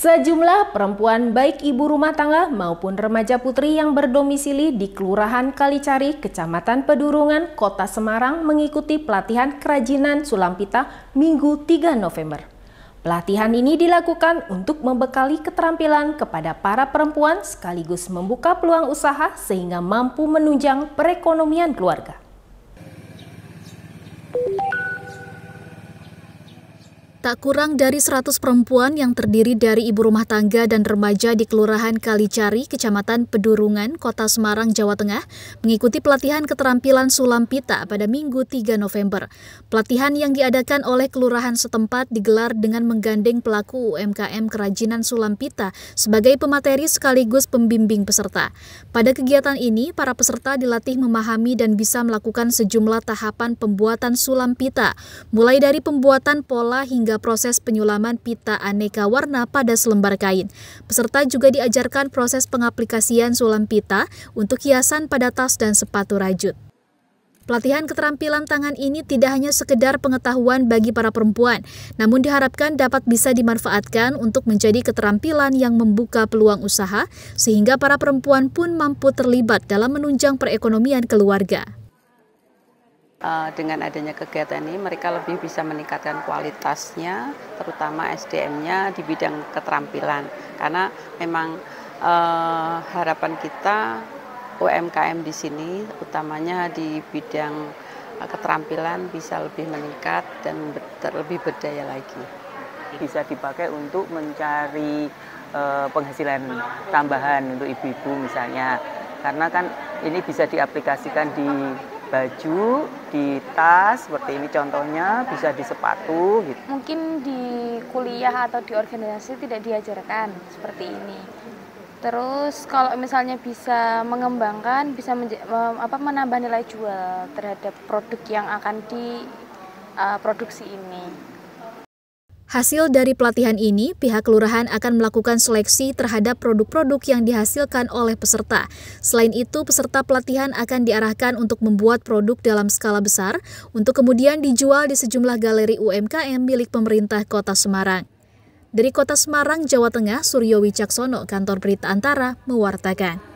Sejumlah perempuan baik ibu rumah tangga maupun remaja putri yang berdomisili di Kelurahan Kalicari, Kecamatan Pedurungan, Kota Semarang mengikuti pelatihan kerajinan sulam pita Minggu 3 November. Pelatihan ini dilakukan untuk membekali keterampilan kepada para perempuan sekaligus membuka peluang usaha sehingga mampu menunjang perekonomian keluarga. Tak kurang dari 100 perempuan yang terdiri dari ibu rumah tangga dan remaja di Kelurahan Kalicari, Kecamatan Pedurungan, Kota Semarang, Jawa Tengah, mengikuti pelatihan keterampilan sulam pita pada Minggu 3 November. Pelatihan yang diadakan oleh kelurahan setempat digelar dengan menggandeng pelaku UMKM kerajinan sulam pita sebagai pemateri sekaligus pembimbing peserta. Pada kegiatan ini, para peserta dilatih memahami dan bisa melakukan sejumlah tahapan pembuatan sulam pita, mulai dari pembuatan pola hingga proses penyulaman pita aneka warna pada selembar kain. Peserta juga diajarkan proses pengaplikasian sulam pita untuk hiasan pada tas dan sepatu rajut. Pelatihan keterampilan tangan ini tidak hanya sekedar pengetahuan bagi para perempuan, namun diharapkan dapat bisa dimanfaatkan untuk menjadi keterampilan yang membuka peluang usaha, sehingga para perempuan pun mampu terlibat dalam menunjang perekonomian keluarga. Eh, dengan adanya kegiatan ini mereka lebih bisa meningkatkan kualitasnya terutama SDM-nya di bidang keterampilan karena memang uh, harapan kita UMKM di sini utamanya di bidang uh, keterampilan bisa lebih meningkat dan ber lebih berdaya lagi bisa dipakai untuk mencari penghasilan tambahan untuk ibu-ibu misalnya karena kan ini bisa diaplikasikan di baju, di tas seperti ini contohnya, bisa di sepatu gitu. Mungkin di kuliah atau di organisasi tidak diajarkan seperti ini. Terus kalau misalnya bisa mengembangkan, bisa apa menambah nilai jual terhadap produk yang akan diproduksi eh, uh, ini. Hasil dari pelatihan ini, pihak kelurahan akan melakukan seleksi terhadap produk-produk yang dihasilkan oleh peserta. Selain itu, peserta pelatihan akan diarahkan untuk membuat produk dalam skala besar untuk kemudian dijual di sejumlah galeri UMKM milik pemerintah Kota Semarang. Dari Kota Semarang, Jawa Tengah, Suryo Wicaksono, Kantor Berita Antara, mewartakan.